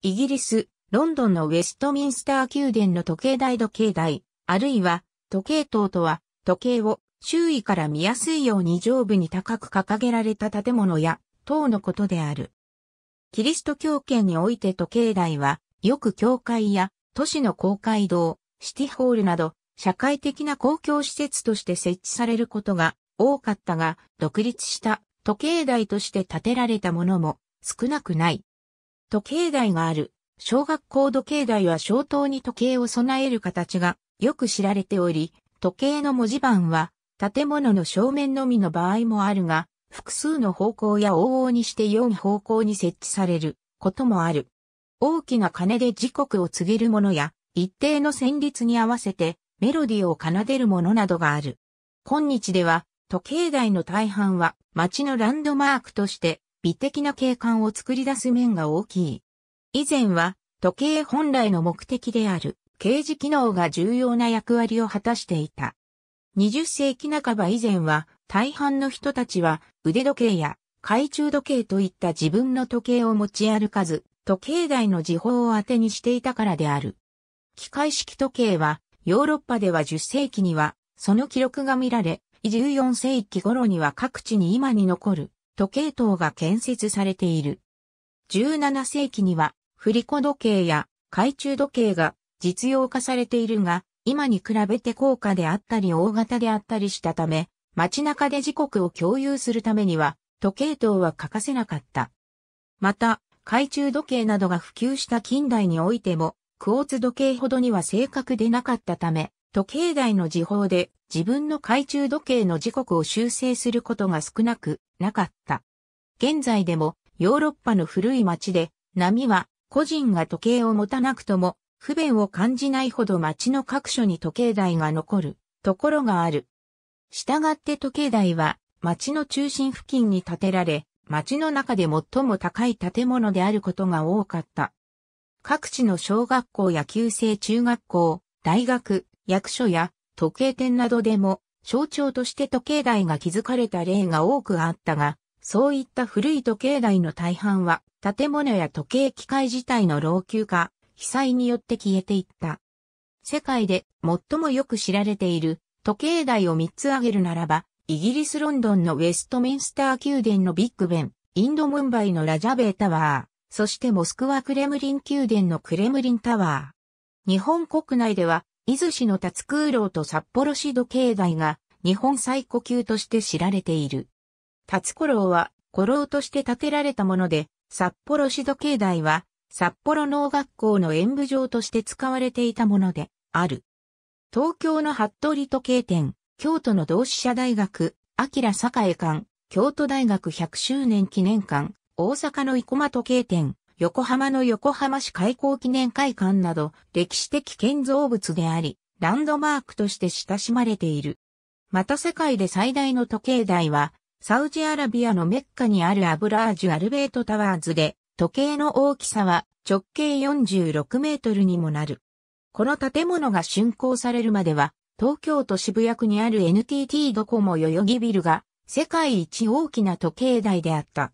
イギリス、ロンドンのウェストミンスター宮殿の時計台時計台、あるいは時計塔とは、時計を周囲から見やすいように上部に高く掲げられた建物や塔のことである。キリスト教圏において時計台は、よく教会や都市の公会堂、シティホールなど、社会的な公共施設として設置されることが多かったが、独立した時計台として建てられたものも少なくない。時計台がある。小学校時計台は小灯に時計を備える形がよく知られており、時計の文字盤は建物の正面のみの場合もあるが、複数の方向や往々にして4方向に設置されることもある。大きな鐘で時刻を告げるものや、一定の旋律に合わせてメロディーを奏でるものなどがある。今日では時計台の大半は街のランドマークとして美的な景観を作り出す面が大きい。以前は時計本来の目的である刑事機能が重要な役割を果たしていた。20世紀半ば以前は大半の人たちは腕時計や懐中時計といった自分の時計を持ち歩かず、時計台の時報を当てにしていたからである。機械式時計はヨーロッパでは10世紀にはその記録が見られ、14世紀頃には各地に今に残る時計塔が建設されている。17世紀には、振り子時計や懐中時計が実用化されているが、今に比べて高価であったり大型であったりしたため、街中で時刻を共有するためには、時計塔は欠かせなかった。また、懐中時計などが普及した近代においても、クォーツ時計ほどには正確でなかったため、時計台の時報で自分の懐中時計の時刻を修正することが少なくなかった。現在でもヨーロッパの古い街で波は個人が時計を持たなくとも不便を感じないほど街の各所に時計台が残るところがある。したがって時計台は街の中心付近に建てられ、街の中で最も高い建物であることが多かった。各地の小学校や旧制中学校、大学、役所や時計店などでも象徴として時計台が築かれた例が多くあったが、そういった古い時計台の大半は建物や時計機械自体の老朽化、被災によって消えていった。世界で最もよく知られている時計台を3つ挙げるならば、イギリスロンドンのウェストミンスター宮殿のビッグベン、インドムンバイのラジャベータワー、そしてモスクワクレムリン宮殿のクレムリンタワー。日本国内では伊豆市の辰空楼と札幌市土境内が日本最古級として知られている。辰古楼は古楼として建てられたもので、札幌市土境内は札幌農学校の演舞場として使われていたものである。東京の服部時計店、京都の同志社大学、明栄館、京都大学100周年記念館、大阪の生駒時計店、横浜の横浜市開港記念会館など歴史的建造物であり、ランドマークとして親しまれている。また世界で最大の時計台は、サウジアラビアのメッカにあるアブラージュ・アルベート・タワーズで、時計の大きさは直径46メートルにもなる。この建物が竣工されるまでは、東京都渋谷区にある NTT ドコモ代々木ビルが世界一大きな時計台であった。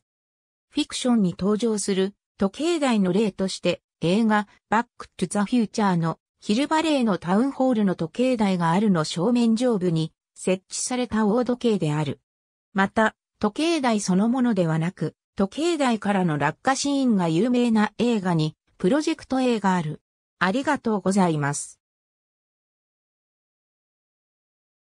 フィクションに登場する時計台の例として、映画、バックトゥザフューチャーのヒルバレーのタウンホールの時計台があるの正面上部に設置された大時計である。また、時計台そのものではなく、時計台からの落下シーンが有名な映画に、プロジェクト A がある。ありがとうございます。